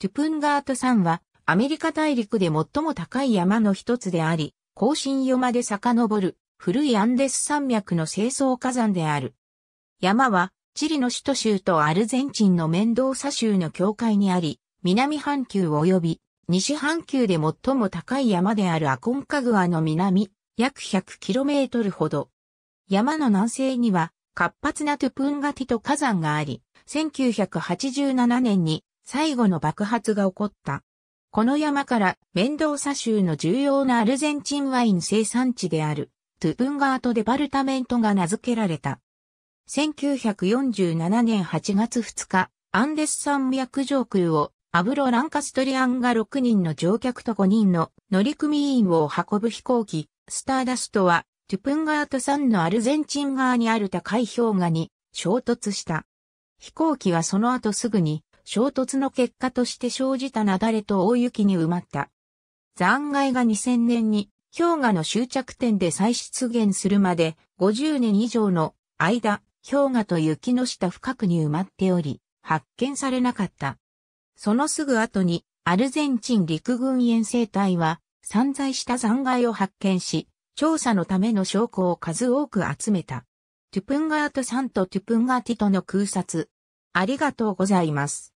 トゥプンガート山は、アメリカ大陸で最も高い山の一つであり、高新まで遡る、古いアンデス山脈の清掃火山である。山は、チリの首都州とアルゼンチンのメンドーサ州の境界にあり、南半球及び西半球で最も高い山であるアコンカグアの南、約 100km ほど。山の南西には活発なトゥプンガティト火山があり、1987年に最後の爆発が起こった。この山からメンドーサ州の重要なアルゼンチンワイン生産地であるトゥプンガート・デパルタメントが名付けられた。1947年8月2日、アンデス山脈上空をアブロ・ランカストリアンが6人の乗客と5人の乗組員を運ぶ飛行機、スターダストはトゥプンガート山のアルゼンチン側にある高い氷河に衝突した。飛行機はその後すぐに衝突の結果として生じた雪崩と大雪に埋まった。残骸が2000年に氷河の終着点で再出現するまで50年以上の間、氷河と雪の下深くに埋まっており、発見されなかった。そのすぐ後にアルゼンチン陸軍遠征隊は散在した残骸を発見し、調査のための証拠を数多く集めた。トゥプンガートさんとトゥプンガーティとの空撮。ありがとうございます。